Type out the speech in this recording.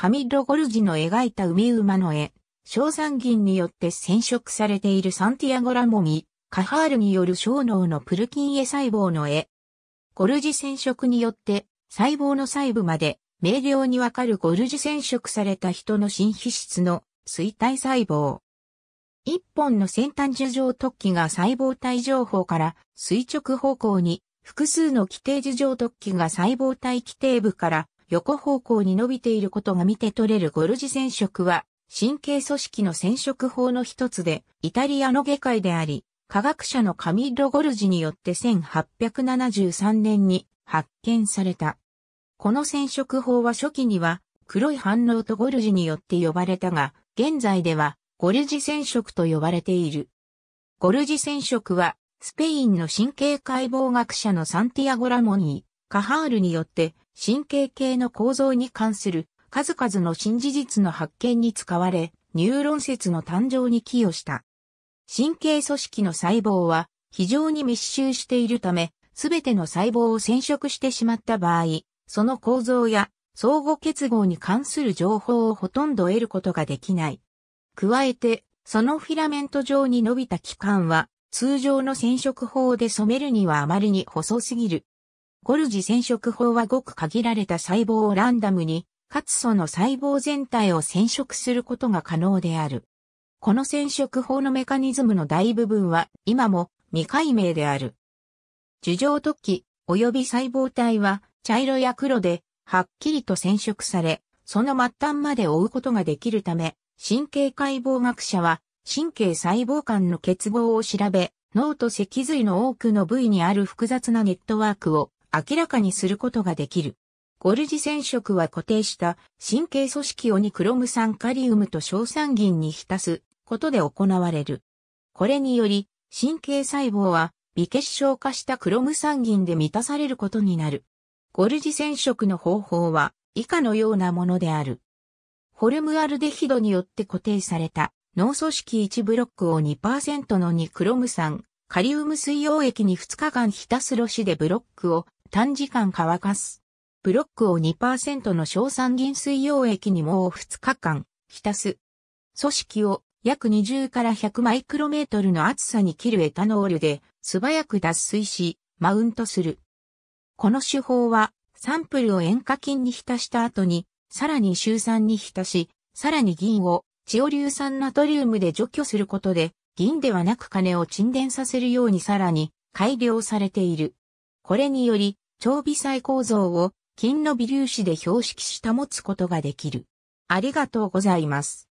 カミッロ・ゴルジの描いた海馬の絵、小山銀によって染色されているサンティアゴ・ラモミ、カハールによる小脳のプルキンエ細胞の絵。ゴルジ染色によって細胞の細部まで明瞭にわかるゴルジ染色された人の新皮質の衰退細胞。一本の先端樹状突起が細胞体情報から垂直方向に、複数の規定樹状突起が細胞体規定部から横方向に伸びていることが見て取れるゴルジ染色は、神経組織の染色法の一つで、イタリアの外科医であり、科学者のカミッロ・ゴルジによって1873年に発見された。この染色法は初期には黒い反応とゴルジによって呼ばれたが、現在ではゴルジ染色と呼ばれている。ゴルジ染色は、スペインの神経解剖学者のサンティアゴ・ラモニー、カハールによって神経系の構造に関する数々の新事実の発見に使われ、ニューロン説の誕生に寄与した。神経組織の細胞は非常に密集しているため、すべての細胞を染色してしまった場合、その構造や相互結合に関する情報をほとんど得ることができない。加えて、そのフィラメント状に伸びた器官は、通常の染色法で染めるにはあまりに細すぎるゴルジ染色法はごく限られた細胞をランダムに、かつその細胞全体を染色することが可能である。この染色法のメカニズムの大部分は今も未解明である。樹状突起及び細胞体は茶色や黒ではっきりと染色され、その末端まで追うことができるため、神経解剖学者は神経細胞間の結合を調べ、脳と脊髄の多くの部位にある複雑なネットワークを明らかにすることができる。ゴルジ染色は固定した神経組織をニクロム酸カリウムと硝酸銀に浸すことで行われる。これにより神経細胞は微結晶化したクロム酸銀で満たされることになる。ゴルジ染色の方法は以下のようなものである。ホルムアルデヒドによって固定された脳組織1ブロックを2%のニクロム酸カリウム水溶液に2日間浸す露紙でブロックを短時間乾かす。ブロックを2%の硝酸銀水溶液にもう2日間浸す。組織を約20から100マイクロメートルの厚さに切るエタノールで素早く脱水し、マウントする。この手法はサンプルを塩化菌に浸した後に、さらに臭酸に浸し、さらに銀をチオ硫酸ナトリウムで除去することで、銀ではなく金を沈殿させるようにさらに改良されている。これにより、超微細構造を金の微粒子で標識し保つことができる。ありがとうございます。